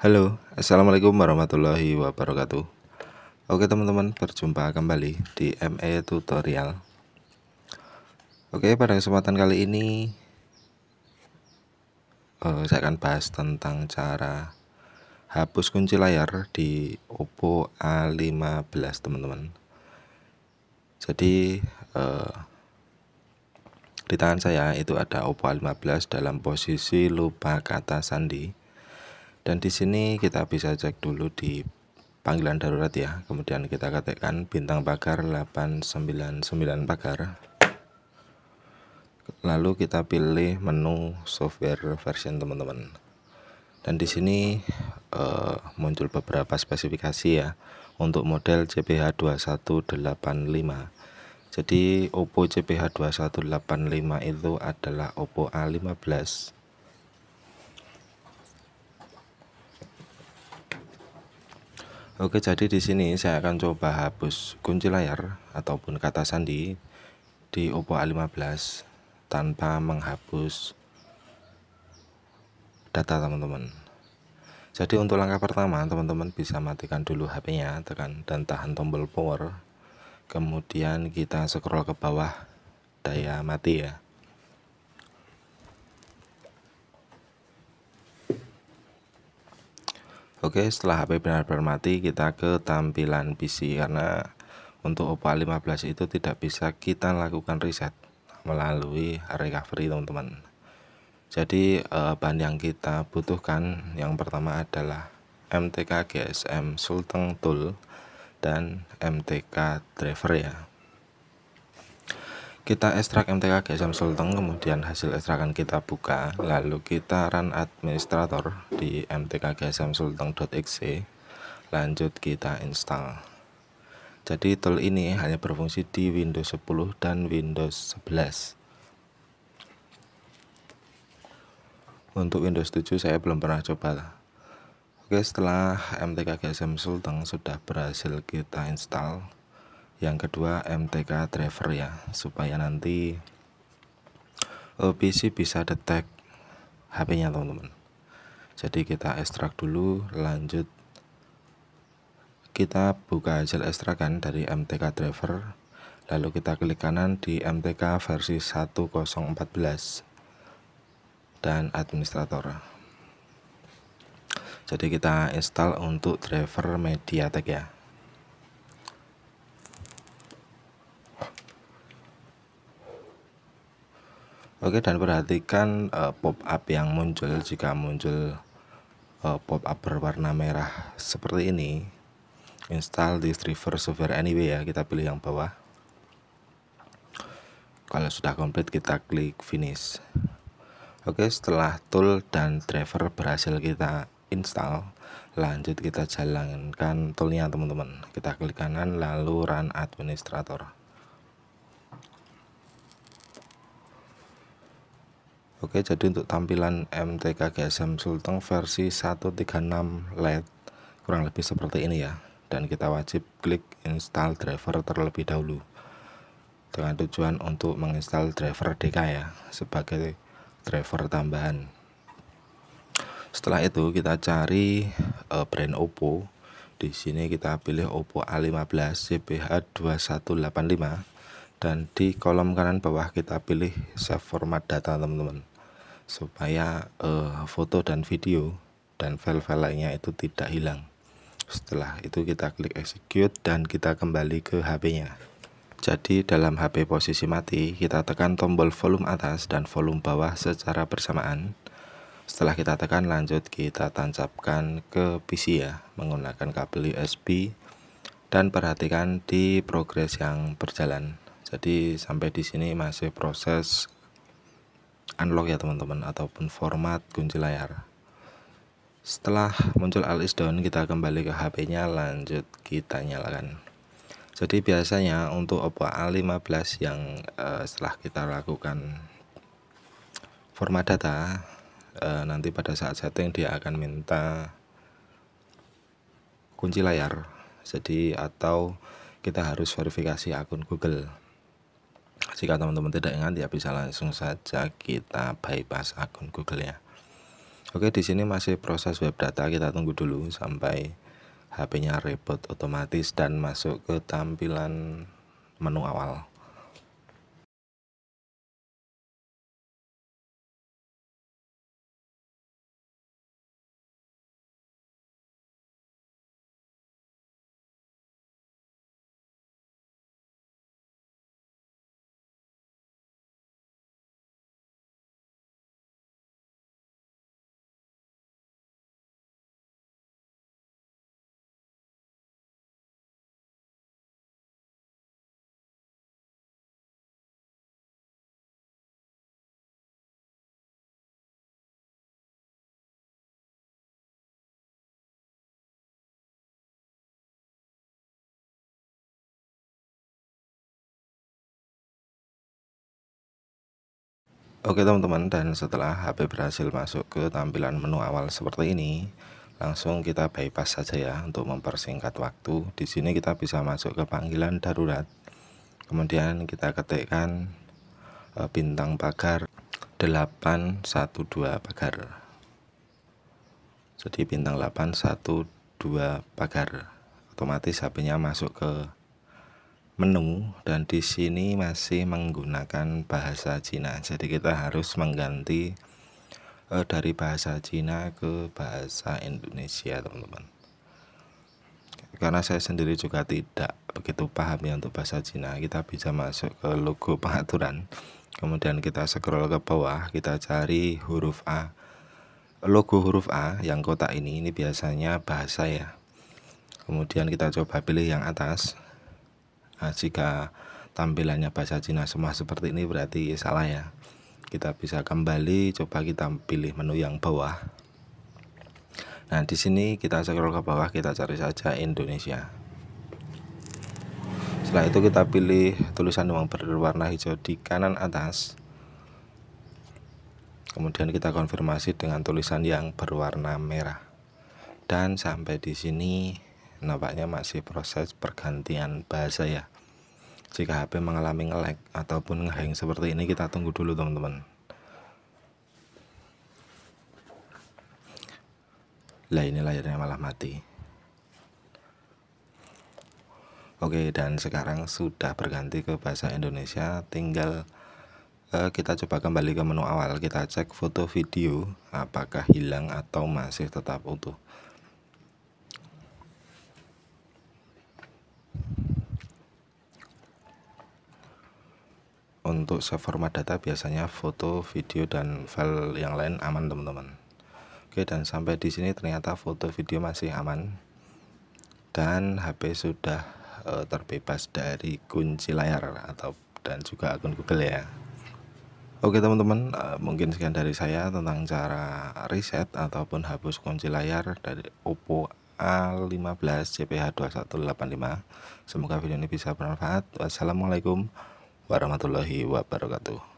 Halo, Assalamualaikum warahmatullahi wabarakatuh Oke teman-teman, berjumpa kembali di ME Tutorial Oke, pada kesempatan kali ini uh, Saya akan bahas tentang cara hapus kunci layar di Oppo A15 teman-teman Jadi uh, di tangan saya itu ada Oppo A15 dalam posisi lupa kata sandi dan di sini kita bisa cek dulu di panggilan darurat ya kemudian kita ketikkan bintang pagar 899 pagar lalu kita pilih menu software version teman-teman dan di sini uh, muncul beberapa spesifikasi ya untuk model CPH2185 jadi Oppo CPH2185 itu adalah Oppo A15 Oke, jadi di sini saya akan coba hapus kunci layar ataupun kata sandi di Oppo A15 tanpa menghapus data teman-teman. Jadi untuk langkah pertama, teman-teman bisa matikan dulu HP-nya, tekan dan tahan tombol power. Kemudian kita scroll ke bawah daya mati ya. Oke setelah HP benar-benar mati kita ke tampilan PC karena untuk Oppo A15 itu tidak bisa kita lakukan reset melalui recovery teman-teman jadi eh, bahan yang kita butuhkan yang pertama adalah MTK GSM Sultan Tool dan MTK driver ya kita ekstrak mtk gsm Sulteng kemudian hasil ekstrakan kita buka lalu kita run administrator di mtk gsm Sulteng.exe lanjut kita install jadi tool ini hanya berfungsi di Windows 10 dan Windows 11 untuk Windows 7 saya belum pernah coba Oke setelah MTK GSM sultan sudah berhasil kita install yang kedua MTK driver ya supaya nanti PC bisa detek HP-nya teman-teman jadi kita ekstrak dulu lanjut kita buka hasil ekstrakan dari MTK driver lalu kita klik kanan di MTK versi 1014 dan administrator jadi kita install untuk driver MediaTek ya Oke dan perhatikan uh, pop-up yang muncul jika muncul uh, pop-up berwarna merah seperti ini. Install this driver software anyway ya, kita pilih yang bawah. Kalau sudah komplit kita klik finish. Oke, setelah tool dan driver berhasil kita install, lanjut kita jalankan toolnya teman-teman. Kita klik kanan lalu run administrator. Oke, jadi untuk tampilan MTK GSM Sulteng versi 136 LED kurang lebih seperti ini ya. Dan kita wajib klik install driver terlebih dahulu. Dengan tujuan untuk menginstal driver DK ya sebagai driver tambahan. Setelah itu kita cari eh, brand Oppo. Di sini kita pilih Oppo A15 CPH2185 dan di kolom kanan bawah kita pilih save format data teman-teman supaya uh, foto dan video dan file-file lainnya itu tidak hilang. Setelah itu kita klik execute dan kita kembali ke HP-nya. Jadi dalam HP posisi mati, kita tekan tombol volume atas dan volume bawah secara bersamaan. Setelah kita tekan lanjut kita tancapkan ke PC ya menggunakan kabel USB dan perhatikan di progres yang berjalan. Jadi sampai di sini masih proses unlock ya teman-teman ataupun format kunci layar setelah muncul alis down kita kembali ke HP nya lanjut kita nyalakan jadi biasanya untuk Oppo A15 yang uh, setelah kita lakukan format data uh, nanti pada saat setting dia akan minta kunci layar jadi atau kita harus verifikasi akun Google jika teman-teman tidak ingat ya bisa langsung saja kita bypass akun Google ya. Oke, di sini masih proses web data, kita tunggu dulu sampai HP-nya reboot otomatis dan masuk ke tampilan menu awal. Oke teman-teman dan setelah HP berhasil masuk ke tampilan menu awal seperti ini langsung kita bypass saja ya untuk mempersingkat waktu di sini kita bisa masuk ke panggilan darurat kemudian kita ketikkan eh, bintang pagar 812 pagar jadi bintang 812 pagar otomatis HP-nya masuk ke menu dan di sini masih menggunakan bahasa Cina. Jadi kita harus mengganti uh, dari bahasa Cina ke bahasa Indonesia, teman-teman. Karena saya sendiri juga tidak begitu paham ya untuk bahasa Cina, kita bisa masuk ke logo pengaturan. Kemudian kita scroll ke bawah, kita cari huruf A. Logo huruf A yang kotak ini ini biasanya bahasa ya. Kemudian kita coba pilih yang atas nah, jika tampilannya bahasa Cina semua seperti ini berarti salah ya kita bisa kembali coba kita pilih menu yang bawah nah di sini kita scroll ke bawah kita cari saja Indonesia setelah itu kita pilih tulisan yang berwarna hijau di kanan atas kemudian kita konfirmasi dengan tulisan yang berwarna merah dan sampai di sini nampaknya masih proses pergantian bahasa ya jika HP mengalami nge ataupun ngehang seperti ini kita tunggu dulu teman-teman. Lah ini layarnya malah mati. Oke, dan sekarang sudah berganti ke bahasa Indonesia, tinggal eh, kita coba kembali ke menu awal, kita cek foto video apakah hilang atau masih tetap utuh. untuk save format data biasanya foto, video, dan file yang lain aman teman-teman oke dan sampai di sini ternyata foto video masih aman dan HP sudah e, terbebas dari kunci layar atau dan juga akun Google ya oke teman-teman e, mungkin sekian dari saya tentang cara reset ataupun hapus kunci layar dari Oppo A15 CPH2185 semoga video ini bisa bermanfaat wassalamualaikum warahmatullahi wabarakatuh.